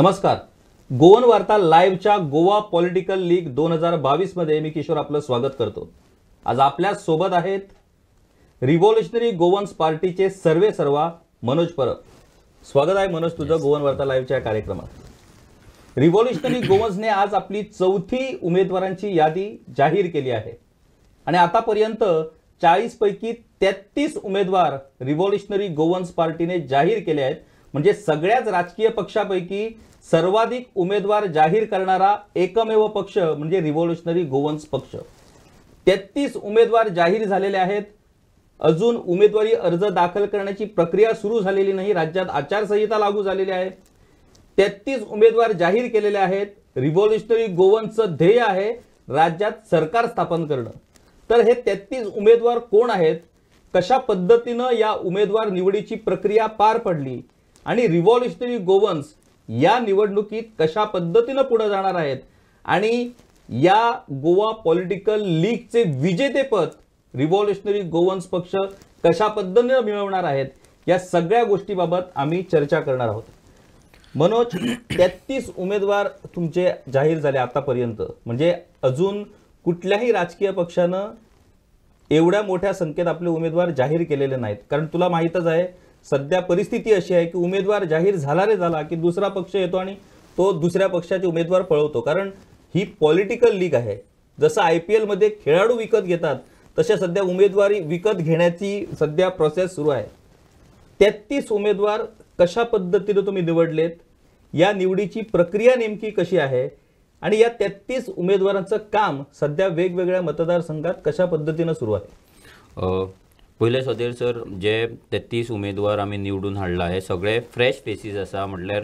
नमस्कार गोवन वार्ता लाईव्हच्या गोवा पॉलिटिकल लीग दोन हजार बावीस मध्ये मी किशोर आपलं स्वागत करतो आज आपल्या सोबत आहेत रिव्हॉल्युशनरी गोवन्स पार्टीचे सर्वे सर्वा मनोज परब स्वागत आहे मनोज तुझं गोवन वार्ता लाईव्हच्या कार्यक्रमात रिव्हॉल्युशनरी गोवन्सने आज आपली चौथी उमेदवारांची यादी जाहीर केली आहे आणि आतापर्यंत चाळीसपैकी तेहतीस उमेदवार रिव्हॉल्युशनरी गोवन्स पार्टीने जाहीर केले आहेत म्हणजे सगळ्याच राजकीय पक्षापैकी सर्वाधिक उमेदवार जाहीर करणारा एकमेव पक्ष म्हणजे रिव्होल्युशनरी गोवन्स पक्ष तेहतीस उमेदवार जाहीर झालेले आहेत अजून उमेदवारी अर्ज दाखल करण्याची प्रक्रिया सुरू झालेली नाही राज्यात आचारसंहिता लागू झालेली आहे तेहतीस उमेदवार जाहीर केलेले आहेत रिव्होल्युशनरी गोवन्सचं ध्येय आहे राज्यात सरकार स्थापन करणं तर हे तेहतीस उमेदवार कोण आहेत कशा पद्धतीनं या उमेदवार निवडीची प्रक्रिया पार पडली आणि रिव्हॉल्युशनरी गोवन्स या निवडणुकीत कशा पद्धतीनं पुढे जाणार आहेत आणि या गोवा पॉलिटिकल लीगचे विजेतेपद रिव्हॉल्युशनरी गोवन्स पक्ष कशा पद्धतीनं मिळवणार आहेत या सगळ्या गोष्टीबाबत आम्ही चर्चा करणार आहोत मनोज तेहतीस उमेदवार तुमचे जाहीर झाले आतापर्यंत म्हणजे अजून कुठल्याही राजकीय पक्षानं एवढ्या मोठ्या संख्येत आपले उमेदवार जाहीर केलेले नाहीत कारण तुला माहीतच आहे सध्या परिस्थिती अशी आहे की उमेदवार जाहीर झाला रे झाला की दुसरा पक्ष येतो आणि तो दुसऱ्या पक्षाचे उमेदवार पळवतो कारण ही पॉलिटिकल लीग आहे जसं आय पी एलमध्ये खेळाडू विकत घेतात तशा सध्या उमेदवारी विकत घेण्याची सध्या प्रोसेस सुरू आहे तेहत्तीस उमेदवार कशा पद्धतीनं तुम्ही निवडलेत या निवडीची प्रक्रिया नेमकी कशी आहे आणि या तेहतीस उमेदवारांचं काम सध्या वेगवेगळ्या मतदारसंघात कशा पद्धतीनं सुरू आहे पहिले सदेर सर जे तेत्तीस उमेदवार आम्ही निवडून हाडला हे सगळे फ्रेश फेसीस असा म्हटल्यार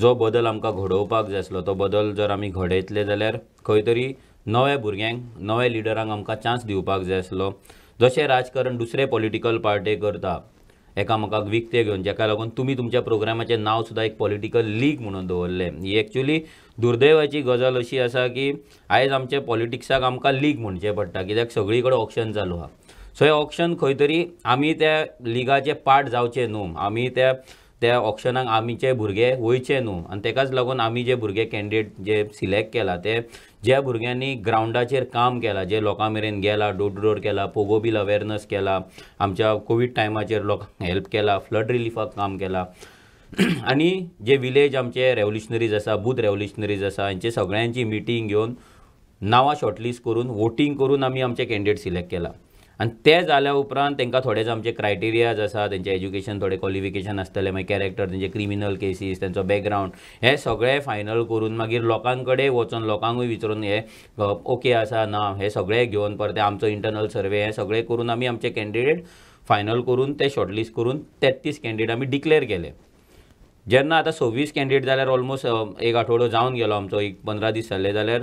जो बदल आमकां घडोवपाक जाय आसलो तो बदल जर आमी घडयतले जाल्यार खंय तरी नव्या भुरग्यांक नव्या लिडरांक आमकां चान्स दिवपाक जाय आसलो जशें राजकारण दुसरे पॉलिटिकल पार्टी करता एकामेकाक विकते घेवन जाका लागून तुमी तुमच्या प्रोग्रामाचें नांव सुद्दां एक पॉलिटिकल लीग म्हणून दवरलें ही एक्च्युली दुर्दैवाची गजाल अशी आसा की आयज आमच्या पॉलिटिक्साक आमकां लीग म्हणचें पडटा कित्याक सगळीकडे ऑप्शन चालू आहा हे ऑप्शन खंय तरी आमी त्या लिगाचे पार्ट जावचे न्हू आमी त्या त्या ऑप्शनाक आमीचे भुरगे वयचे न्हू आनी ताकाच लागून आमी जे भुरगे कॅन्डिडेट जे सिलेक्ट केला ते ज्या भुरग्यांनी ग्रावंडाचेर काम केलां जे लोकां मेरेन गेला डोर टू डोर केला पोगो बील अवेरनस केला आमच्या कोवीड टायमाचेर लोकांक हेल्प केला फ्लड रिलीफाक काम केलां आनी जे विलेज आमचे रेवल्युशनरीज आसा बूथ रेवल्युशनरीज आसा हांचे सगळ्यांची मिटींग घेवन नांवां शॉर्टलिस्ट करून वोटींग करून आमी आमचे कॅन्डिडेट सिलेक्ट केला आणि ते जाल्या उपरांत त्यांना थोडे आमचे क्रायटेरियाज असा त्यांचे एज्युकेशन थोडे क्वॉलिफिकेशन आसतलें मागीर कॅरेक्टर त्यांचे क्रिमिनल केसीस तेंचो बॅकग्रावंड हे सगळे फायनल करून मागीर लोकांकडे वचून लोकांकूय विचारून हे ओके असा ना हे सगळे घेऊन परतें आमचो इंटरनल सर्वे हे सगळे करून आम्ही आमचे कॅन्डिडेट फायनल करून ते शॉर्टलिस्ट करून तेत्तीस कॅन्डिडेट आम्ही डिक्लेअर केले जेन्ना आता सव्वीस कॅन्डिडेट जाल्यार ऑलमोस्ट एक आठवडो जावन गेलो आमचो एक पंधरा दीस जाले जाल्यार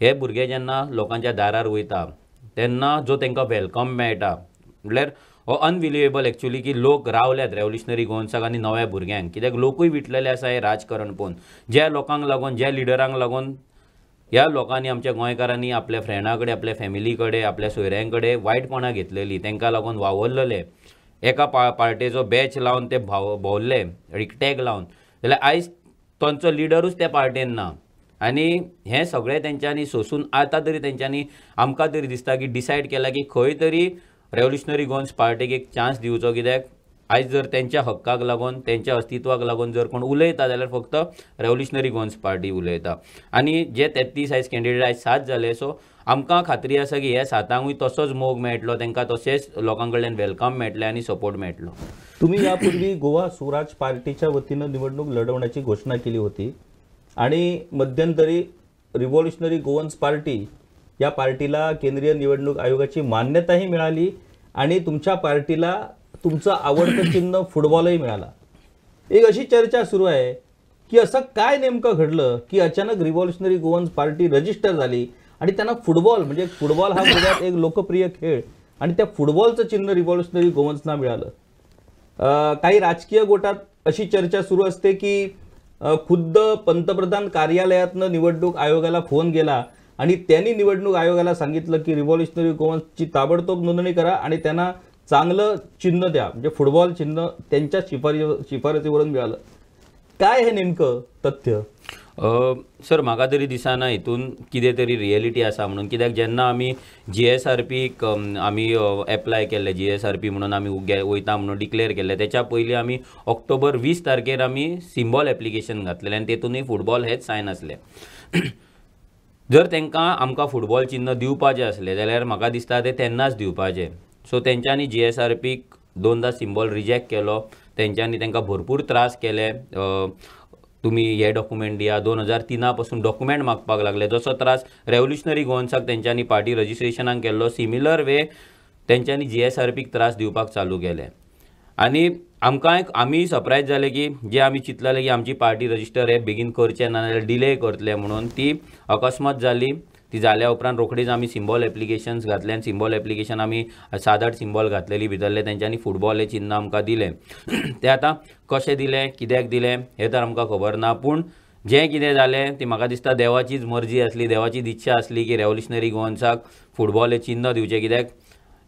हे भुरगे जेन्ना लोकांच्या दारार वयता तेन्ना जो तांकां वेलकम मेळटा म्हणल्यार हो अनबिलिवेबल एक्च्युली की लोक रावल्यात रेवल्युशनरी गोंयसाक आनी नव्या भुरग्यांक कित्याक लोकूय विटलेले आसा हे राजकारण पळोवन ज्या लोकांक लागून ज्या लिडरांक लागून ह्या लोकांनी आमच्या गोंयकारांनी आपल्या फ्रेंडा कडेन आपल्या फॅमिली कडेन आपल्या सोयऱ्यां कडेन वायटपणां घेतलेली तांकां लागून वावरलेले एका पा पार्टेचो बॅच लावन ते भाव भोंवल्ले एक टॅग लावन जाल्यार आयज तांचो लिडरूच त्या पार्टेन ना आणि हे सगळे त्यांच्यांनी सोसून आता तरी त्यांच्यांनी आमकां तरी दिसता की डिसायड केला की खंय तरी रेवल्युशनरी गोंस पार्टीक एक चान्स दिवचो कित्याक आयज जर त्यांच्या हक्काक लागून त्यांच्या अस्तित्वाक लागून जर कोण उलयता जाल्यार फक्त रेवल्युशनरी गोन्स पार्टी उलयता आनी जे तेत्तीस आयज कॅन्डिडेट आयज सात जाले सो आमकां खात्री आसा की हे सातांकूय तसोच मोग मेळटलो तांकां तशेंच लोकां कडल्यान वेलकम मेळटलें आनी सपोर्ट मेळटलो तुम्ही पूर्वी गोवा स्वराज पार्टीच्या वतीनं निवडणूक लढवण्याची घोषणा केली होती आणि मध्यंतरी रिव्हॉल्युशनरी गोवन्स पार्टी या पार्टीला केंद्रीय निवडणूक आयोगाची मान्यताही मिळाली आणि तुमच्या पार्टीला तुमचं आवडतं चिन्ह फुटबॉलही मिळाला एक अशी चर्चा सुरू आहे की असं काय नेमकं घडलं की अचानक रिव्हॉल्युशनरी गोवन्स पार्टी रजिस्टर झाली आणि त्यांना फुटबॉल म्हणजे फुटबॉल हा सगळ्यात एक लोकप्रिय खेळ आणि त्या फुटबॉलचं चिन्ह रिव्हॉल्युशनरी गोवन्सना मिळालं काही राजकीय गोटात अशी चर्चा सुरू असते की खुद्द पंतप्रधान कार्यालयातनं निवडणूक आयोगाला फोन गेला आणि त्यांनी निवडणूक आयोगाला सांगितलं की रिव्हॉल्युशनरी गोवन्सची ताबडतोब नोंदणी करा आणि त्यांना चांगलं चिन्ह द्या म्हणजे फुटबॉल चिन्ह त्यांच्या शिफारी शिफारसीवरून मिळालं काय हे नेमकं तथ्य सर म्हाका तरी दिसना हितून कितें तरी रियलिटी आसा म्हणून कित्याक जेन्ना आमी जी एस आर पीक आमी एप्लाय केल्लें जी एस आर पी म्हणून आमी वयता म्हणून डिक्लेअर केले त्याच्या पयलीं आमी ऑक्टोबर वीस तारखेर आमी सिंबॉल एप्लिकेशन घातलेलें आनी तेतूनही फुटबॉल हेच सायन आसलें जर तेंकां आमकां फुटबॉल चिन्ह दिवपाचें आसलें जाल्यार म्हाका दिसता तें तेन्नाच दिवपाचें सो तेंच्यांनी जी एस दोनदां सिंबॉल रिजेक्ट केलो तेंच्यांनी तेंकां भरपूर त्रास केले तुम्ही हे डॉक्युमेंट दिया दोन हजार तिना पासून डॉक्युमेंट मागपाक लागले जसो त्रास रेव्होल्युशनरी गोवन्साक तेंच्यांनी पार्टी रजिस्ट्रेशनाक केल्लो सिमिलर वे त्यांच्यानी जी एस आर पीक त्रास दिवपाक चालू केले आणि आमकां आम्ही सरप्रायज झाले की जे आम्ही चिंतलेले की आमची पार्टी रजिस्टर हे बेगीन करचे ना जाल्यार डिले करतले म्हणून ती अकस्मात झाली ती झाल्या उपरांत रोखडीच आमी सिंबॉल एप्लिकेशन्स घातले आनी ॲप्लिकेशन एप्लिकेशन आमी सात आठ सिंबॉल घातलेली भितरले तेंच्यांनी फुटबॉल हे चिन्ह आमकां दिले ते आतां कशें दिलें कित्याक दिलें हें तर आमकां खबर ना पूण जें कितें जालें ती म्हाका दिसता देवाचीच मर्जी आसली देवाचीच इच्छा आसली की रेवोल्युशनरी गोवन्साक फुटबॉल हें चिन्ह दिवचें कित्याक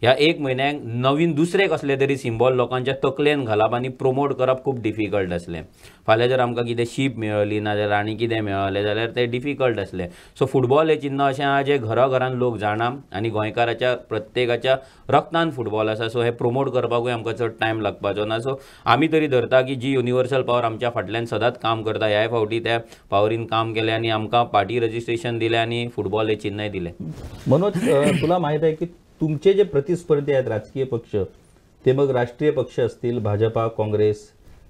ह्या एक म्हयन्याक नवीन दुसरे कसले तरी सिंबॉल लोकांच्या तकलेन घालप आनी प्रोमोट करप खूब डिफिकल्ट असले फाल्यां जर आमकां कितें शीप मेळ्ळी नाजाल्यार आनी कितें मेळलें जाल्यार तें डिफिकल्ट आसलें सो फुटबॉल हें चिन्ह अशें आहा जें घरा घरांत लोक जाणा आनी गोंयकाराच्या प्रत्येकाच्या रक्तान फुटबॉल आसा सो हें प्रोमोट करपाकूय आमकां चड टायम लागपाचो ना सो आमी तरी धरता की जी युनिवर्सल पावर आमच्या फाटल्यान सदांच काम करता ह्याय फावटी त्या पावरीन काम केलें आनी आमकां पार्टी रजिस्ट्रेशन दिलें आनी फुटबॉल हें चिन्ह दिलें मनोज तुला म्हायती आहे की तुमचे जे प्रतिस्पर्धी आहेत राजकीय पक्ष ते मग राष्ट्रीय पक्ष असतील भाजपा काँग्रेस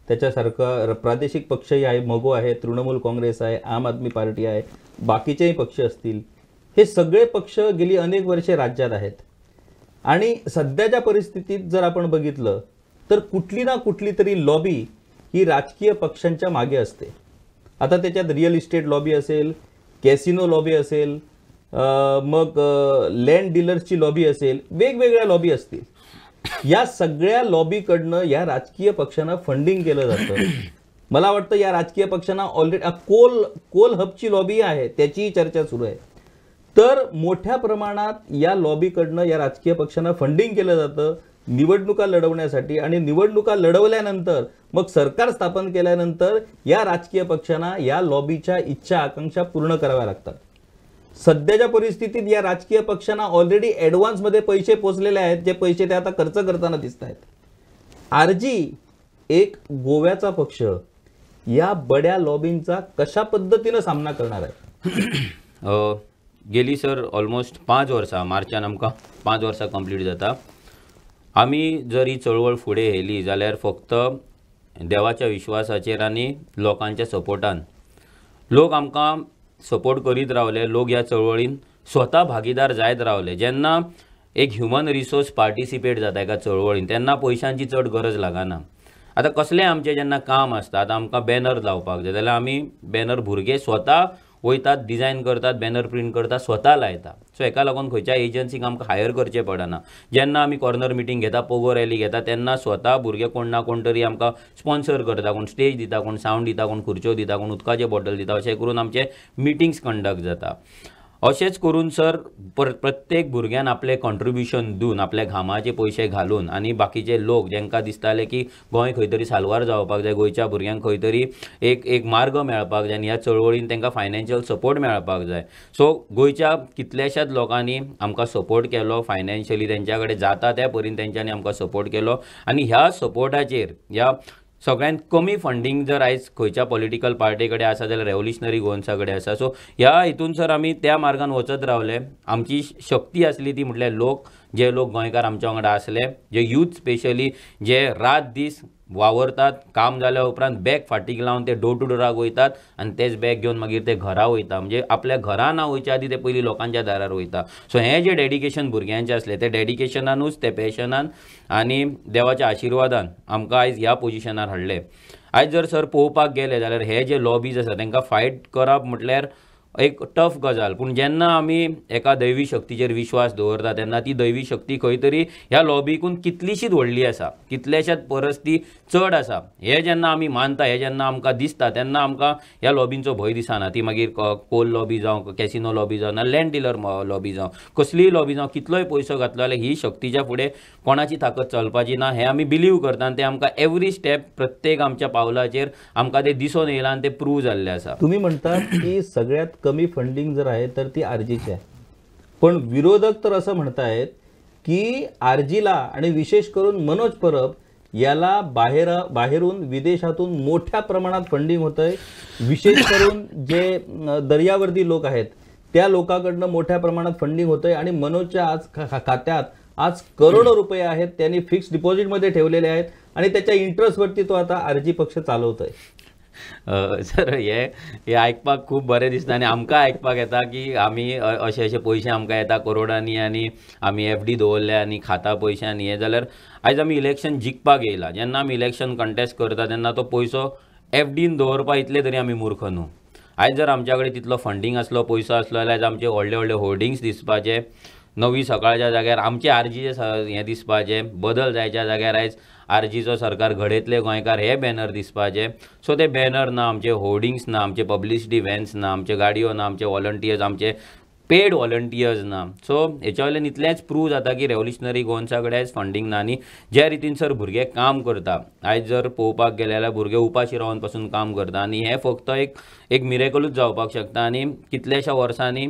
त्याच्यासारखं प्रादेशिक पक्षही आहे मगो आहे तृणमूल काँग्रेस आहे आम आदमी पार्टी आहे बाकीचेही पक्ष असतील हे सगळे पक्ष गेली अनेक वर्षे राज्यात आहेत आणि सध्याच्या परिस्थितीत जर आपण बघितलं तर कुठली ना कुठली तरी लॉबी ही राजकीय पक्षांच्या मागे असते आता त्याच्यात रिअल इस्टेट लॉबी असेल कॅसिनो लॉबी असेल मग लँड डीलर्सची लॉबी असेल वेगवेगळ्या लॉबी असतील या सगळ्या लॉबीकडनं या राजकीय पक्षांना फंडिंग केलं जातं मला वाटतं या राजकीय पक्षांना ऑलरेडी कोल कोल हबची लॉबी आहे त्याचीही चर्चा सुरू आहे तर मोठ्या प्रमाणात या लॉबीकडनं या राजकीय पक्षांना फंडिंग केलं जातं निवडणुका लढवण्यासाठी आणि निवडणुका लढवल्यानंतर मग सरकार स्थापन केल्यानंतर या राजकीय पक्षांना या लॉबीच्या इच्छा आकांक्षा पूर्ण कराव्या लागतात सध्याच्या परिस्थितीत या राजकीय पक्षांना ऑलरेडी ॲडव्हान्समध्ये पैसे पोचलेले आहेत जे पैसे ते आता खर्च करताना दिसत आहेत आरजी एक गोव्याचा पक्ष या बड्या लॉबिंगचा कशा पद्धतीनं सामना करणार आहे गेली सर ऑलमोस्ट पाच वर्सां मार्चान आमकां पाच वर्सां कंप्लीट जाता आमी जर ही चळवळ फुडें येयली जाल्यार फक्त देवाच्या विश्वासाचेर आनी लोकांच्या सपोर्टान लोक आमकां सपोर्ट करीत रावले लोक ह्या चळवळीन स्वतः भागीदार जायत रावले जेन्ना एक ह्युमन रिसोर्स पार्टिसिपेट जाता एका चळवळीन त्यांना पैशांची चड गरज लागना आता कसले आमचे जेन्ना काम आसता आतां आमकां बॅनर लावपाक जाय जाल्यार आमी बॅनर भुरगे स्वता वयतात डिझायन करतात बॅनर प्रिंट करतात स्वतः लायतात सो हेका लागून खंयच्या एजन्सीक आमकां हायर करचें पडना जेन्ना आमी कॉर्नर मिटींग घेता पोगो रॅली घेता तेन्ना स्वता भुरगे कोण ना कोण तरी आमकां स्पॉन्सर करता कोण स्टेज दिता कोण सावंड दिता कोण खुर्च्यो दिता कोण उदकाचे बॉटल दिता अशें करून आमचे मिटींग्स कंडक्ट जाता अशेंच करून सर प्रत्येक भुरग्यान आपले कॉन्ट्रिब्युशन दिवन आपल्या घामाचे पयशे घालून आणि बाकीचे लोक ज्यांना दिसताले की गोंय खंय तरी साल्वार जावपाक जाय गोंयच्या भुरग्यांक खंय तरी एक एक मार्ग मेळपाक जाय आनी ह्या चळवळीन तांकां फायनान्शियल सपोर्ट मेळपाक जाय सो गोंयच्या कितल्याशाच लोकांनी आमकां सपोर्ट केलो फायनान्शियली तेंच्या कडेन जाता त्या परीन तेंच्यांनी आमकां सपोर्ट केलो आनी ह्या सपोर्टाचेर ह्या सगळ्यांत कमी फंडींग जर आयज खंयच्या पॉलिटिकल पार्टी कडेन आसा जाल्यार रेव्होल्युशनरी गोन्सा कडेन आसा सो ह्या हितून सर आमी त्या मार्गान वचत रावले आमची शक्ती आसली ती म्हटल्यार लोक जे लोक गोंयकार आमच्या वांगडा आसले जे यूथ स्पेशली जे रात दीस वावरतात काम झाल्या उपरांत बॅग फाटीक लावून ते डोर टू डोराक वयतात आणि तेच बॅग घेवन मागीर ते घरा वयता म्हणजे आपल्या घरा ना वयच्या आदी ते पयलीं लोकांच्या दारार वयता सो हें जे डेडिकेशन भुरग्यांचें आसलें तें डेडिकेशनानूच ते पॅशनान आनी देवाच्या आशिर्वादान आमकां आयज ह्या पोजिशनार हाडलें आयज जर सर पळोवपाक गेले जाल्यार हे जे लॉबीज आसा तांकां फायट करप म्हटल्यार एक टफ गजाल पूण जेन्ना आमी एका दैवी शक्तीचेर विश्वास दवरता तेन्ना ती दैवी शक्ती खंय तरी ह्या लॉबीकून कितलीशीच व्हडली आसा कितलेशेच परस ती चड आसा हें जेन्ना आमी मानता हें जेन्ना आमकां दिसता तेन्ना आमकां ह्या लॉबींचो भंय दिसना ती मागीर कोल लॉबी जावं कॅसिनो लॉबी जावं ना लँड डिलर लॉबी जावं कसलीय लॉबी जावं कितलोय पयसो घातलो जाल्यार ही शक्तीच्या फुडें कोणाची ताकद चलपाची ना हें आमी बिलीव करता आनी ते आमकां एवरी स्टेप प्रत्येक आमच्या पावलाचेर आमकां तें दिसून येयला आनी ते प्रूव जाल्लें आसा तुमी म्हणटात की सगळ्यात कमी फंडिंग जर आहे तर ती आरजीची आहे पण विरोधक तर असं म्हणतायत की आरजीला आणि विशेष करून मनोज परब याला बाहेर बाहेरून विदेशातून मोठ्या प्रमाणात फंडिंग होतं आहे विशेष करून जे दर्यावरती लोक आहेत त्या लोकांकडनं मोठ्या प्रमाणात फंडिंग होतं आहे आणि मनोजच्या आज खात्यात आज करोडो रुपये आहेत त्यांनी फिक्स्ड डिपॉझिटमध्ये ठेवलेले आहेत आणि त्याच्या इंटरेस्टवरती तो आता आरजी पक्ष चालवतोय सर हे हे आयकपाक खूब बरें दिसता आनी आमकां आयकपाक येता की आमी अशे अशे पैसे आमकां येता करोडांनी आनी आमी एफ डी दवरल्या आनी खाता पैशांनी हे जाल्यार आयज आमी इलेक्शन जिखपाक येयला जेन्ना आमी इलेक्शन कंटेस्ट करता तेन्ना तो पयसो एफ डीन दवरपा इतले तरी आमी मूर्ख न्हू आयज जर आमच्या कडेन तितलो फंडींग आसलो पयसो आसलो जाल्यार आयज आमचे व्हडले व्हडले होर्डिंग्स दिसपाचे नवी सकाळच्या जाग्यार आमचे आरजीचे हे दिसपाचे बदल जायच्या जाग्यार आयज आरजीचो सरकार घडयतले गोंयकार हे बॅनर दिसपाचे सो ते बॅनर ना आमचे होर्डिंग्स ना आमचे पब्लिसिटी इव्हेंट्स ना आमचे गाडयो ना आमचे वॉलंटियर्स आमचे पेड वॉलंटियर्स ना सो हेच्या वयल्यान इतलेंच प्रूव जाता की रेवल्युशनरी गोन्सा कडेच फंडींग ना आनी ज्या रितीन सर भुरगे काम करता आयज जर पळोवपाक गेले जाल्यार भुरगे उपाशी रावन पासून काम करता आनी हें फक्त एक एक मिरेकलूच जावपाक शकता आनी कितल्याशा वर्सांनी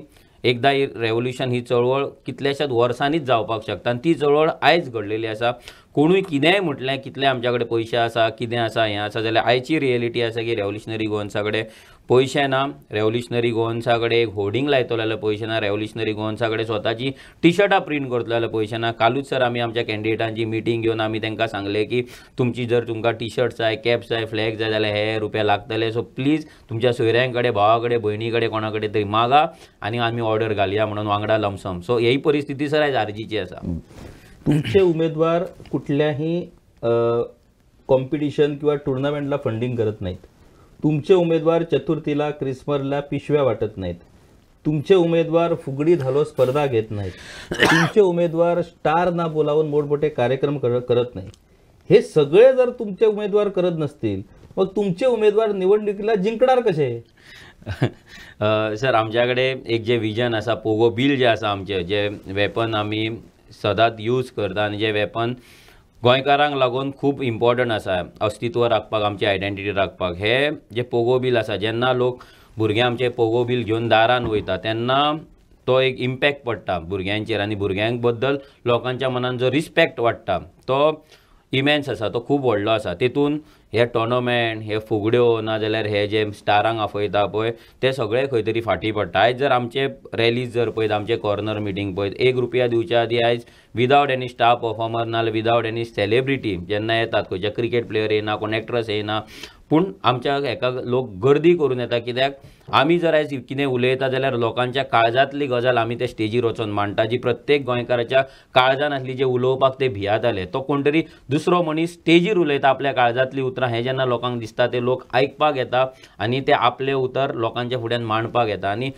एकदा ही रेव्होल्युशन ही चळवळ कितल्याशाच वर्सांनीच जावपाक शकता आनी ती चळवळ आयज घडलेली आसा कोणूय कितेंय म्हटलें कितले आमच्या कडेन पयशे आसा कितें आसा हें आसा जाल्यार आयची रियलिटी आसा की रेव्होल्युशनरी गोवन्सा कडेन ना रेवल्युशनरी गोवन्सा एक होर्डिंग लायतलो जाल्यार पयशे ना रेवल्युशनरी गोवन्सा कडेन स्वताची टी प्रिंट करतलो जाल्यार पयशे ना कालूच सर आमी आमच्या कॅन्डिडेटांची मिटींग घेवन आमी तेंकां सांगले की तुमची जर तुमकां टी जाय कॅप जाय फ्लॅग जाय जाल्यार हे रुपये लागतले सो प्लीज तुमच्या सोयऱ्यां भावाकडे भावा कोणाकडे तरी मागा आनी आमी ऑर्डर घालया म्हणून वांगडा लमसम सो ही परिस्थिती सर आयज आरजीची आसा तुमचे उमेदवार कुठल्याही कॉम्पिटिशन किंवा टुर्नामेंटला फंडिंग करत नाहीत तुमचे उमेदवार चतुर्थीला क्रिसमरला पिशव्या वाटत नाहीत तुमचे उमेदवार फुगडी झालो स्पर्धा घेत नाहीत तुमचे उमेदवार स्टार ना बोलावून मोठमोठे कार्यक्रम कर करत नाही हे सगळे जर तुमचे उमेदवार करत नसतील मग तुमचे उमेदवार निवडणुकीला जिंकणार कसे सर आमच्याकडे एक जे विजन असा पोगो बिल जे आसा आमचे जे वेपन आम्ही सदांच यूज करता आणि जे वेपन गोंयकारांक लागून खूब इम्पॉर्टंट आसा अस्तित्व राखपाक आमची आयडेंटिटी राखपाक हे जे पोगो बील आसा जेन्ना लोक भुरगे आमचे पोगो बील घेवन दारान वयता तेन्ना तो एक इम्पॅक्ट पडटा भुरग्यांचेर आनी भुरग्यांक बद्दल लोकांच्या मनान जो रिस्पेक्ट वाडटा तो इमेन्स आसा तो खूब व्हडलो आसा तितून हे टोर्नामेंट हे फुगड्यो नाजाल्यार हे जे स्टारांक आफयता पळय ते सगळे खंय तरी फाटीं पडटा आयज जर आमचे रॅलीज जर पळयत आमचे कॉर्नर मिटींग पळयत एक रुपया दिवच्या आदी आयज विदावट एनी स्टार पर्फॉर्मर ना विदावट एनी सेलिब्रिटी जेन्ना येतात खंयचे क्रिकेट प्लेयर येना कोण एक्ट्रस येना पूण आमच्या हेका लोक गर्दी करून येतात कित्याक आम्ही जर आयज कितें उलयता जाल्यार लोकांच्या काळजांतली गजाल आमी त्या स्टेजीर वचोन मांडटा जी प्रत्येक गोंयकाराच्या काळजान आसली जे उलोवपाक ते भियाताले तो कोण तरी दुसरो मनीस स्टेजीर उलयता आपल्या काळजांतलीं उतरां हे जेन्ना लोकांक दिसता ते लोक आयकपाक येता आनी ते आपले उतर लोकांच्या फुड्यान मांडपाक येता आनी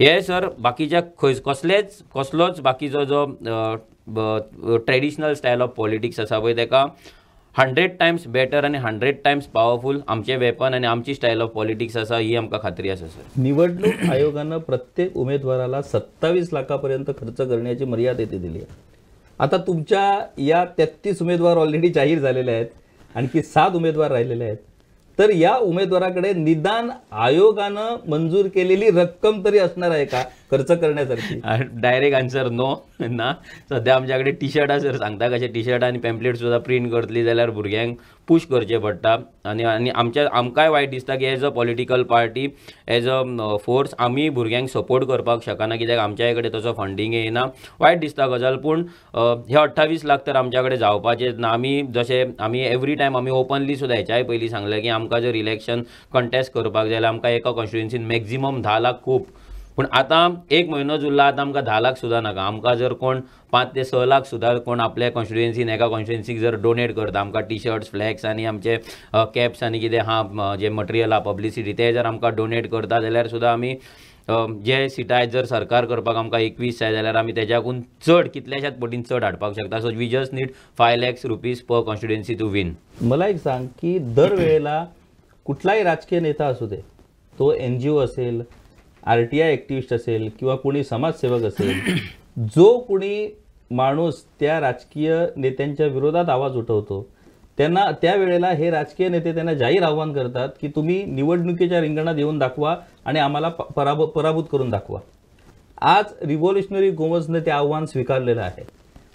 हे सर बाकीच्या खंय कसलेच कसलोच बाकीचो जो ट्रेडिशनल स्टायल ऑफ पॉलिटिक्स आसा पळय ताका हंड्रेड टाइम्स बेटर आणि हंड्रेड टाइम्स पॉवरफुल आमचे वेपन आणि आमची स्टाईल ऑफ पॉलिटिक्स असा ही आमकां खात्री असं सर निवडणूक आयोगानं प्रत्येक उमेदवाराला सत्तावीस लाखापर्यंत खर्च करण्याची मर्यादा येथे दिली आहे आता तुमच्या या तेहतीस उमेदवार ऑलरेडी जाहीर झालेले आहेत आणखी सात उमेदवार राहिलेले आहेत तर या उमेदवाराकडे निदान आयोगानं मंजूर केलेली रक्कम तरी असणार आहे का खर्च करण्यासाठी डायरेक्ट आन्सर नो ना सध्या आमच्याकडे टी शर्टां सर सांगता कशा टी शर्ट आनी पॅम्पलेट सुद्दां प्रिंट करतली जाल्यार भुरग्यांक पूश करचे पडटा आणि आनी आमच्या आमकांय वायट दिसता की as a political party as a force आमी भुरग्यांक सपोर्ट करपाक शकना कित्याक आमच्याय कडेन तसो फंडींग येना वायट दिसता गजाल पूण हे अठ्ठावीस लाख तर आमच्या कडेन ना आमी जशें आमी एवरी टायम आमी ओपनली सुद्धा हेच्याय पहिली सांगले की आमकां जर इलेक्शन कंटेस्ट करपाक जाय जाल्यार आमकां एका कॉन्स्टिट्युएन्सीन मॅक्झिमम धा लाख खूब पूण आता एक म्हयनो जुल्ला आता आमकां धा लाख सुद्दां नाका आमकां जर कोण पांच ते स लाख सुद्दां कोण आपल्या कॉन्स्टिट्युएन्सीन एका कॉन्स्टिट्युएन्सीक जर डोनेट करता आमकां टी फ्लॅक्स आनी आमचे कॅप्स आनी कितें आहा जे मटेरियल आहा पब्लिसिटी तें जर आमकां डोनेट करता जाल्यार सुद्दां आमी जे सिटाय जर सरकार करपाक आमकां एकवीस जाय जाल्यार आमी तेज्याकून चड कितल्याश्यात पटीन चड हाडपाक शकता so we just need five lakhs rupees per constituency to win मला एक सांग की दर वेळेला कुठलाही राजकीय नेता असू दे तो एन जी ओ असेल आर टी आय ॲक्टिव्हिस्ट असेल किंवा कोणी समाजसेवक असेल जो कोणी माणूस त्या राजकीय नेत्यांच्या विरोधात आवाज उठवतो त्यांना त्यावेळेला हे राजकीय नेते त्यांना जाहीर आव्हान करतात की तुम्ही निवडणुकीच्या रिंगणात येऊन दाखवा आणि आम्हाला पराभ पराभूत करून दाखवा आज रिव्हॉल्युशनरी गोमजने ते आव्हान स्वीकारलेलं आहे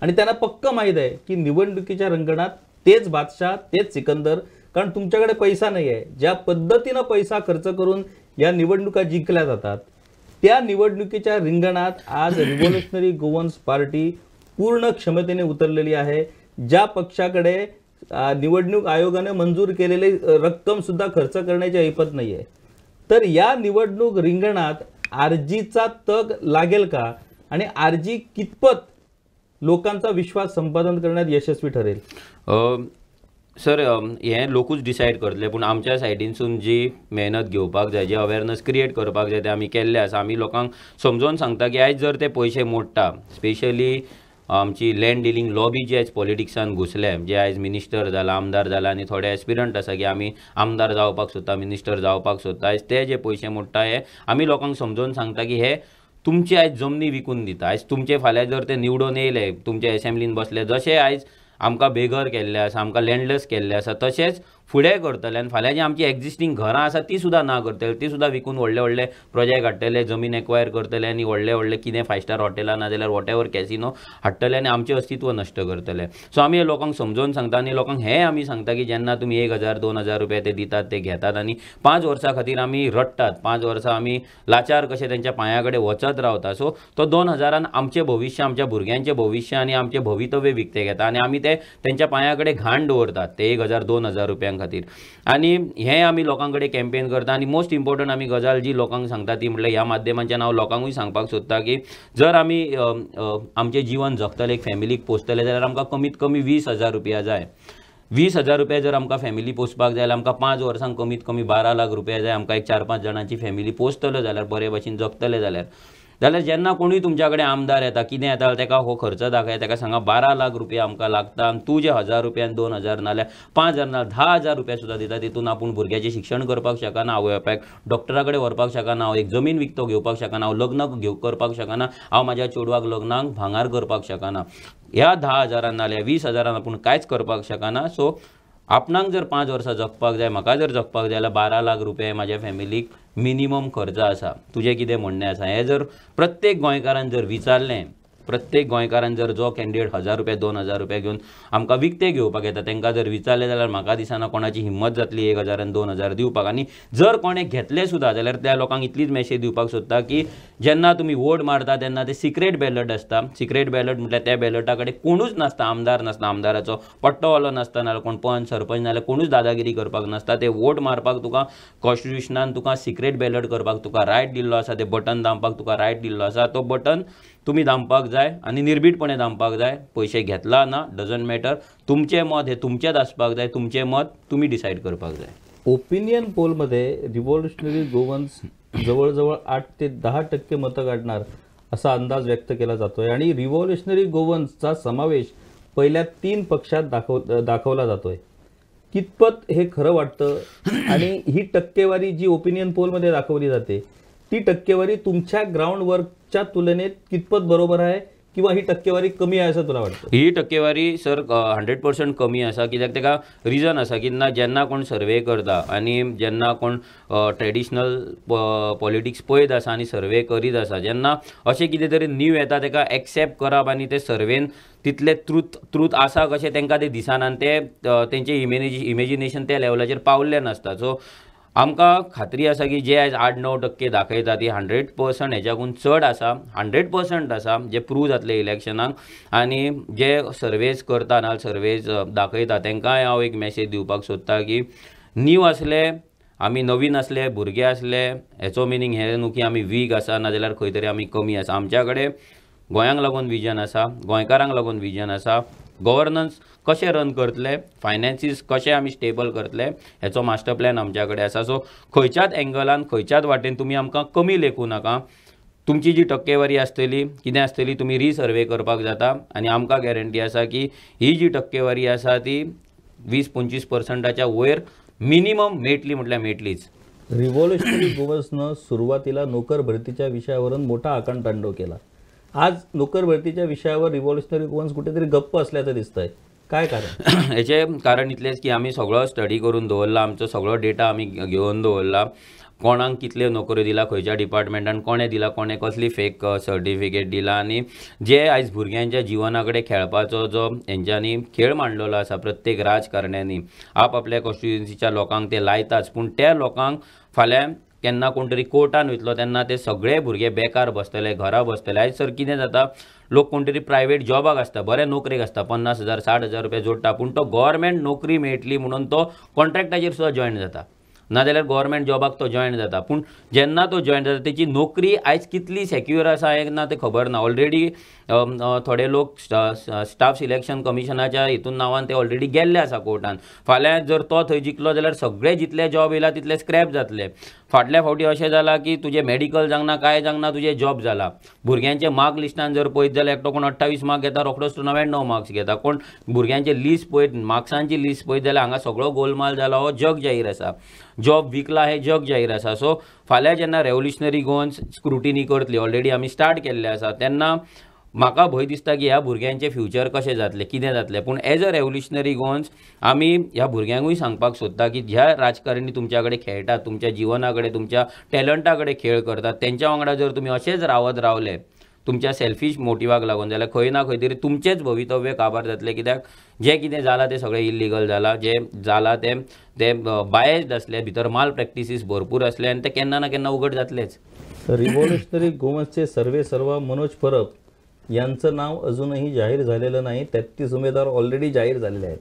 आणि त्यांना पक्क माहीत आहे की निवडणुकीच्या रंगणात तेच बादशाह तेच सिकंदर कारण तुमच्याकडे पैसा नाही आहे ज्या पद्धतीनं पैसा खर्च करून या निवडणुका जिंकल्या जातात त्या निवडणुकीच्या रिंगणात आज रिव्होल्युशनरी गोवन्स पार्टी पूर्ण क्षमतेने उतरलेली आहे ज्या पक्षाकडे निवडणूक आयोगाने मंजूर केलेली रक्कम सुद्धा खर्च करण्याची ऐपत नाही आहे तर या निवडणूक रिंगणात आरजीचा तग लागेल का आणि आरजी कितपत लोकांचा विश्वास संपादन करण्यात यशस्वी ठरेल सर हे लोकूच डिसायड करतले पूण आमच्या सायडीनसून जी मेहनत घेवपाक जाय जे अवेरनस क्रिएट करपाक जाय ते आमी केल्ले आसा आमी लोकांक समजून सांगता की आयज जर ते पयशे मोडटा स्पेशली आमची लँड डिलींग लॉबी जी आयज पॉलिटिक्सान घुसले जे आयज मिनिस्टर झाला आमदार जाला आनी थोडे एस्पिरंट आसा की आमी आमदार जावपाक सोदता मिनिस्टर जावपाक सोदता आयज ते जे पयशे मोडटा हे आमी लोकांक समजून सांगता की हे तुमची आयज जमनी विकून दिता आयज तुमचे फाल्यां जर ते निवडून येयले तुमचे असेंब्लीन बसले जशे आयज आमकां बेघर केल्ले आसा आमकां लँडलेस केल्ले आसा तशेंच फुडें करतले आनी फाल्यां जीं आमची एग्जिस्टींग घरां आसा ती सुद्दां ना करतले ती सुद्दां विकून व्हडले व्हडले प्रोजेक्ट हाडटले जमीन एक्वायर करतले आनी व्हडले व्हडले कितें फायव स्टार हॉटेलां नाजाल्यार वॉट एवर कॅसिनो हाडटले आनी आमचें अस्तित्व नश्ट करतले सो आमी हे लोकांक समजोवन सांगता आनी लोकांक हें आमी सांगता की जेन्ना तुमी एक हजार दोन हजार रुपया ते दितात ते घेतात आनी पांच वर्सां खातीर आमी रडटात पांच वर्सां आमी लाचार कशें तेंच्या पांया कडेन वचत रावता सो तो दोन हजारान आमचें भविश्य आमच्या भुरग्यांचें भविश्य आनी आमचें भवितव्य विकतें घेता आनी आमी ते तेंच्या पांया कडेन घाण दवरतात ते एक हजार दोन हजार रुपयांक लोकां खातीर आनी हें आमी लोकां कॅम्पेन करता आणि मोस्ट इम्पॉर्टंट आम्ही गजाल जी लोकांक सांगता ती म्हटलं ह्या माध्यमांच्या नाव लोकांकूय सांगपाक सोदता की जर आम्ही आमचे जीवन जगतले एक फॅमिलीक पोसतले जाल्यार आमकां कमीत कमी वीस हजार रुपया जाय वीस हजार रुपया जर आमकां फॅमिली पोसपाक जाय जाल्यार आमकां पांच वर्सांक कमीत कमी बारा लाख रुपया जाय आमकां एक चार पांच जणांची फॅमिली पोसतलो जाल्यार बरे भशेन जगतले जाल्यार जाल्यार जेन्ना कोणूय तुमच्या कडेन आमदार येता कितें येता तेका हो खर्च दाखय तेका सांगा बारा लाख रुपया आमकां लागता आनी तूं जे हजार रुपयान दोन हजार नाल्यार पांच हजार ना धा हजार रुपया सुद्दां दिता तितून आपूण भुरग्याचें शिक्षण करपाक शकना हांव बापायक डॉक्टरा कडेन व्हरपाक शकना हांव एक जमीन विकतो घेवपाक शकना हांव लग्न घेव करपाक शकना हांव म्हाज्या चेडवाक लग्नाक भांगार करपाक शकना ह्या धा हजारान नाल्यार वीस हजारान आपूण कांयच करपाक शकना सो आपणाक जर पांच वर्सां जगपाक जाय म्हाका जर जगपाक जाय जाल्यार बारा लाख रुपया म्हाज्या फॅमिलीक मिनिमम खर्च आसा तुजें कितें म्हणणें आसा हें जर प्रत्येक गोंयकारान जर विचारलें प्रत्येक गोंयकारान जर जो कॅन्डिडेट हजार रुपया दोन हजार रुपया घेऊन आमकां विकते घेवपाक येता त्यांना जर विचारलें जाल्यार म्हाका दिसना कोणाची हिंमत जातली एक हजारान दोन हजार दिवपाक आनी जर कोणें घेतलें सुद्दां जाल्यार त्या लोकांक इतलीच मेसेज दिवपाक सोदता की जेन्ना तुमी वोट मारता तेन्ना ते सिक्रेट बॅलट आसता सिक्रेट बॅलट म्हटल्यार त्या बॅलटा कडेन कोणूच नासता आमदार नासता आमदाराचो पट्टोवालो नासता नाल्यार कोण पंच सरपंच नाल्यार कोणूच दादागिरी करपाक नासता ते वोट मारपाक तुका कॉन्स्टिट्युशनान तुका सिक्रेट बॅलट करपाक तुका रायट दिल्लो आसा ते बटन दामपाक तुका रायट दिल्लो आसा तो बटन तुमी दामपाक जाय आनी निर्भीडपणे जाय घेतला ना डजंट मॅटर तुमचे मत हे तुमच्यात आसपाक जाय तुमचे मत तुम्ही डिसाईड करपाक जाय ओपिनियन पोलमध्ये रिव्हॉल्युशनरी गोवन्स जवळजवळ आठ ते दहा टक्के मतं काढणार असा अंदाज व्यक्त केला जातोय आणि रिव्हॉल्युशनरी गोवन्सचा समावेश पहिल्या तीन पक्षात दाखव दाखवला जातोय कितपत हे खरं वाटतं आणि ही टक्केवारी जी ओपिनियन पोलमध्ये दाखवली जाते ती टक्केवारी तुमच्या ग्राउंड वर्क च्या तुलनेत कितपत बरोबर आहे किंवा ही टक्केवारी कमी आहे असं तुला वाटतं ही टक्केवारी सर हंड्रेड पर्सेंट कमी असा कित्याक तेका रिजन असा की ना जेन्ना कोण सर्वे करता आणि जेन्ना कोण ट्रेडिशनल पॉलिटिक्स पळत असा आणि सर्वे करीत असा जेन्ना असे किती तरी न्यू येता तेका एक्सेप्ट करप आणि ते सर्वेन तितले त्रुत त्रुत असा कसे तेंकां ते दिसना ते तेंचे इमेजी इमेजिनेशन त्या लेवलाचेर पावले नासता सो आमकां खात्री आसा की जे आयज आठ णव टक्के दाखयता ती हंड्रेड पर्संट हेज्याकून चड आसा हंड्रेड पर्संट आसा जे प्रूव जातले इलेक्शनाक आनी जे सर्वेज करता नाल्यार सर्वेज दाखयता तेंकांय हांव एक मॅसेज दिवपाक सोदतां की न्यू आसले आमी नवीन आसले भुरगे आसले हेचो मिनींग हे न्हू की आमी वीक आसा नाजाल्यार खंय तरी आमी कमी आसा आमच्या कडेन गोंयांक लागून विजन आसा गोंयकारांक लागून विजन आसा गवर्नन्स कशें रन करतले फायनान्सीस कशें आमी स्टेबल करतले हेचो मास्टर प्लॅन आमच्या कडेन आसा सो खंयच्याच एंगलान खंयच्याच वाटेन तुमी आमकां कमी लेखू नाका तुमची जी टक्केवारी आसतली कितें आसतली तुमी रिसर्वे करपाक जाता आनी आमकां गॅरंटी आसा की ही जी टक्केवारी आसा ती वीस पंचवीस पर्संटाच्या वयर मिनिमम मेळटली म्हटल्यार मेळटलीच रिव्हॉल्युशनरी गोवन्सनं सुरुवातीला नोकर भरतीच्या विषयावरून मोठा आकांड तांडव केला आज नोकर भरतीच्या विषयावर रिव्हॉल्युशनरी गोवन्स कुठेतरी गप्प असल्याचं दिसतंय काय कारण याचे कारण इतलेंच की आम्ही सगळं स्टडी करून दवरला आमचा सगळं डेटा आम्ही घेऊन दवरला कोणाक कितले नोकऱ्यो दिला खंयच्या डिपार्टमेंटान कोणे दिला कोणे कसली फेक सर्टिफिकेट दिला आनी जे आयज भुरग्यांच्या जिवना कडेन खेळपाचो जो हेंच्यांनी खेळ मांडलेलो आसा प्रत्येक राजकारण्यांनी आप आपल्या कॉन्स्टिट्युएन्सीच्या लोकांक ते लायताच पूण त्या लोकांक फाल्यां केन्ना कोण तरी कोर्टान वयतलो तेन्ना ते सगळे भुरगे बेकार बसतले घरा बसतले आयज सर कितें जाता लोक कोण तरी प्रायवेट जॉबाक आसता बरे नोकरेक आसता पन्नास हजार साठ हजार रुपया जोडटा पूण तो गव्हर्मेंट नोकरी मेळटली म्हणून तो कॉन्ट्रॅक्टाचेर सुद्दां जॉयन जाता नाजाल्यार गव्हर्मेंट जॉबाक तो जॉयन जाता पूण जेन्ना तो जॉयन जाता तेची नोकरी आयज कितली सेक्युअर आसा हें ना तें खबर ना ऑलरेडी थोडे लोक स्टाफ सिलेक्शन कमिशनाच्या हितून नांवान ते ऑलरेडी गेल्ले आसा कोर्टान फाल्यां जर तो थंय जिकलो जाल्यार सगळे जितले जॉब येयला तितले स्क्रॅप जातले फाटल्या फावटी अशें जालां की तुजें मॅडिकल जांगना काय जांगना तुजें जॉब जाला भुरग्यांचे मार्क लिस्टान जर पळयत जाल्यार एकटो कोण अठ्ठावीस मार्क घेता रोखडोच तो णव्याण्णव मार्क्स घेता कोण भुरग्यांचे लिस्ट पळयत मार्क्सांची लिस्ट पळयत जाल्यार हांगा सगळो गोलमाल जाला हो जग जाहीर आसा जॉब विकला हे जग जाहीर असा सो फाल्यां जेन्ना रेवोल्युशनरी गोवन्स स्क्रुटिनी करतली ऑलरेडी आम्ही स्टार्ट केल्ले आसा त्यांना म्हाका भय दिसता की ह्या भुरग्यांचे फ्युचर कसे जातले किती जातले पण एज अ रेवोल्युशनरी गोन्स आम्ही ह्या भुरग्यांकूय सांगपाक सोदता की ज्या राजकारणी तुमच्याकडे कडेन खेळटात तुमच्या जीवनाकडे तुमच्या टॅलंटाकडे खेळ करतात त्यांच्या वांगडा जर तुम्ही असेच रावत रावले तुमच्या सेल्फीश मोटिवाक लागून जाल्यार खंय ना खंय तरी तुमचेच भवितव्य काबार जातले कित्याक जे कितें जालां तें सगळें इल्लीगल जालां जें जालां तें तें बायस्ड आसलें भितर माल प्रॅक्टिसीस भरपूर आसले आनी ते केन्ना ना केन्ना उघड जातलेच रिवॉल्युशनरी गोमसचे सर्वे सर्वा मनोज परब यांचं नाव अजूनही जाहीर झालेलं नाही तेहतीस उमेदवार ऑलरेडी जाहीर झालेले आहेत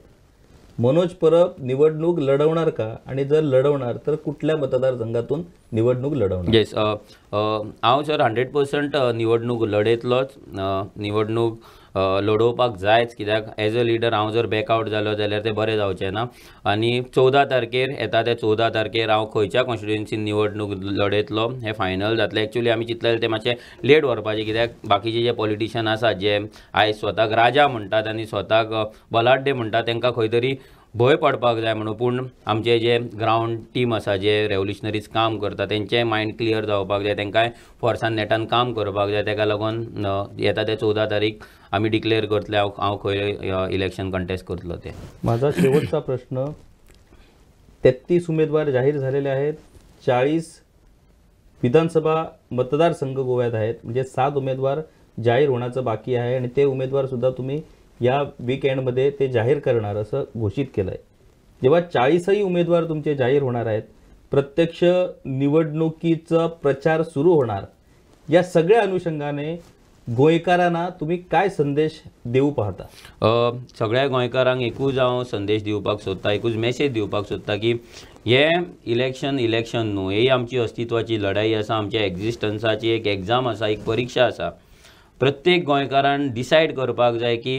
मनोज परब निवडणूक लढवणार का आणि जर लढवणार तर कुठल्या मतदारसंघातून निवडणूक लढवणार येस हांव सर हंड्रेड पर्सेंट निवडणूक लढेतलोच uh, निवडणूक लडोवपाक जायच कित्याक एज अ लिडर हांव जर बॅकआवट जालो जाल्यार तें बरें जावचें ना आनी चवदा तारखेर येता ते चवदा तारखेर हांव खंयच्या कॉन्स्टिट्युएन्सीन निवडणूक लडयतलो हें फायनल जातलें एक्चुली आमी ते ते मातशें लेट व्हरपाचें कित्याक बाकीचे जे पॉलिटिशियन आसात जे आयज स्वताक राजा म्हणटात आनी स्वताक बलाढ्य म्हणटात तांकां खंय तरी भंय पडपाक जाय म्हणून पूण आमचे जे ग्रावंड टीम आसा जे रेवल्युशनरीज काम करता त्यांचे मायंड क्लियर जावपाक जाय तेंकांय फोर्सान नेटान काम करपाक जाय तेका लागून येता ते चवदा तारीख आमी डिक्लेअर करतले हांव हांव खंय इलेक्शन कंटेस्ट करतलो ते माझा शेवटचा प्रश्न तेत्तीस उमेदवार जाहीर झालेले आहेत चाळीस विधानसभा मतदारसंघ गोव्यात आहेत म्हणजे सात उमेदवार जाहीर होण्याचं बाकी आहे आणि ते उमेदवार सुद्धा तुम्ही या वीकेंडमध्ये ते जाहीर करणार असं घोषित केलं आहे जेव्हा चाळीसही उमेदवार तुमचे जाहीर होणार आहेत प्रत्यक्ष निवडणुकीचा प्रचार सुरू होणार या सगळ्या अनुषंगाने गोयकारांना तुम्ही काय संदेश देऊ पाहता सगळ्या गोयकारांक एकूच हांव संदेश दिवपाक सोदता एकूच मेसेज दिवपाक सोदता की हे इलेक्शन इलेक्शन न्हू ही आमची अस्तित्वाची लढाई आसा आमच्या एक्झिस्टन्साची एक एक्झाम आसा एक परीक्षा आसा प्रत्येक गोंयकारान डिसायड करपाक जाय की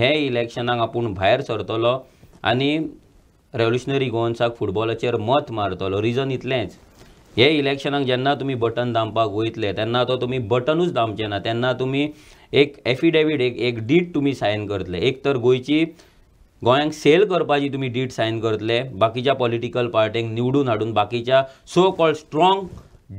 हे इलेक्शनाक आपूण भायर सरतलो आनी रेवल्युशनरी गोवन्साक फुटबॉलाचेर मत मारतलो रिजन इतलेंच हे इलेक्शनाक जेन्ना तुमी बटन दामपाक वयतले तेन्ना तो तुमी बटनूच दामचे ना तेन्ना तुमी एक एफिडेवीट एक एक डीट तुमी सायन करतले एक तर गोंयची गोंयांक सेल करपाची तुमी डीट सायन करतले बाकीच्या पॉलिटिकल पार्टींक निवडून हाडून बाकीच्या सो कॉल्ड स्ट्रॉंग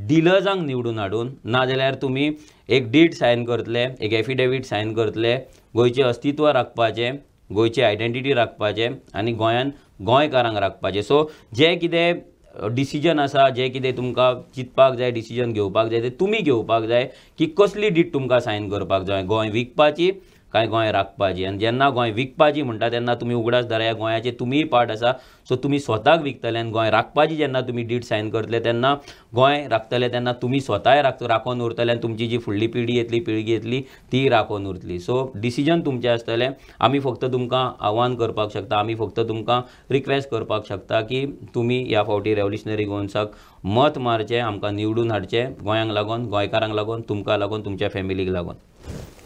डिलर्सांक निवडून हाडून नाजाल्यार तुमी एक डीड सायन करतले एक एफिडेवीट सायन करतले गोंयचें अस्तित्व राखपाचे गोंयची आयडेंटिटी राखपाचे आनी गोंयान गोंयकारांक राखपाचे सो जे कितें डिसिजन आसा जे कितें तुमकां चिंतपाक जाय डिसिजन घेवपाक जाय ते तुमी घेवपाक जाय की कसली डीट तुमकां सायन करपाक जाय गोंय विकपाची काय गोंय राखपाची आनी जेन्ना गोंय विकपाची म्हणटा तेन्ना तुमी उगडास धराया गोंयाचे तुमीय पार्ट आसा सो तुमी स्वताक विकतले आनी गोंय राखपाची जेन्ना तुमी डीड सायन करतले तेन्ना गोंय राखतले तेन्ना तुमी स्वताय राख राखोन उरतले आनी तुमची जी फुडली पिढी येतली पिळगी येतली ती राखून उरतली सो डिसिजन तुमचे आसतलें आमी फक्त तुमकां आव्हान करपाक शकता आमी फक्त तुमकां रिक्वेस्ट करपाक शकता की तुमी ह्या फावटी रेवल्युशनरी गोन्साक मत मारचें आमकां निवडून हाडचें गोंयांक लागून गोंयकारांक लागून तुमकां लागून तुमच्या फॅमिलीक लागून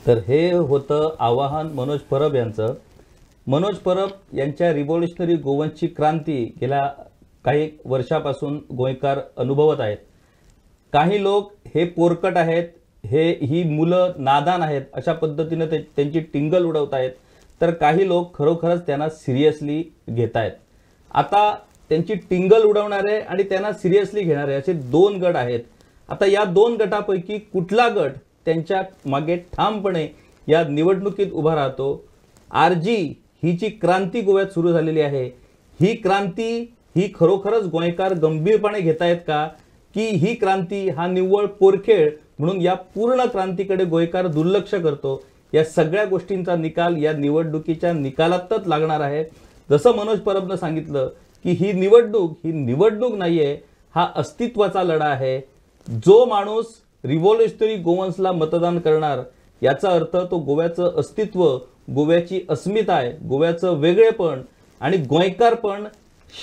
तर हे होतं आवाहन मनोज परब यांचं मनोज परब यांच्या रिव्होल्युशनरी गोवंशची क्रांती गेल्या काही वर्षापासून गोयकार अनुभवत आहेत काही लोक हे पोरकट आहेत हे ही मुलं नादान आहेत अशा पद्धतीनं ते त्यांची टिंगल उडवत आहेत तर काही लोक खरोखरच त्यांना सिरियसली घेत आहेत आता त्यांची टिंगल उडवणारे आणि त्यांना सिरियसली घेणारे असे दोन गट आहेत आता या दोन गटापैकी कुठला गट त्यांच्या मागे ठामपणे या निवडणुकीत उभा राहतो आर जी हिची क्रांती गोव्यात सुरू झालेली आहे ही क्रांती ही खरोखरच गोयकार गंभीरपणे घेतायत का की ही क्रांती हा निव्वळ पोरखेळ म्हणून या पूर्ण क्रांतीकडे गोयकार दुर्लक्ष करतो या सगळ्या गोष्टींचा निकाल या निवडणुकीच्या निकालातच लागणार आहे जसं मनोज परबनं सांगितलं की ही निवडणूक ही निवडणूक नाही आहे हा अस्तित्वाचा लढा आहे जो माणूस रिव्हॉल्युशनरी गोवन्सला मतदान करणार याचा अर्थ तो गोव्याचं अस्तित्व गोव्याची अस्मिता आहे गोव्याचं वेगळेपण आणि गोयकारपण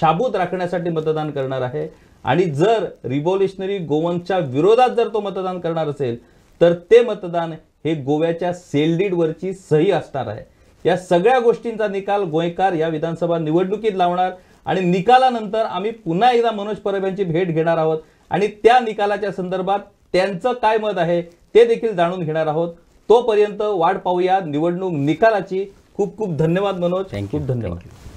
शाबूत राखण्यासाठी मतदान करणार आहे आणि जर रिव्हॉल्युशनरी गोवन्सच्या विरोधात जर तो मतदान करणार असेल तर ते मतदान हे गोव्याच्या सेलडीडवरची सही असणार आहे या सगळ्या गोष्टींचा निकाल गोयकार या विधानसभा निवडणुकीत लावणार आणि निकालानंतर आम्ही पुन्हा एकदा मनोज परब यांची भेट घेणार आहोत आणि त्या निकालाच्या संदर्भात त्यांचं काय मत आहे ते देखील जाणून घेणार आहोत तोपर्यंत वाट पाहूया निवडणूक निकालाची खूप खूप धन्यवाद मनोज खूप धन्यवाद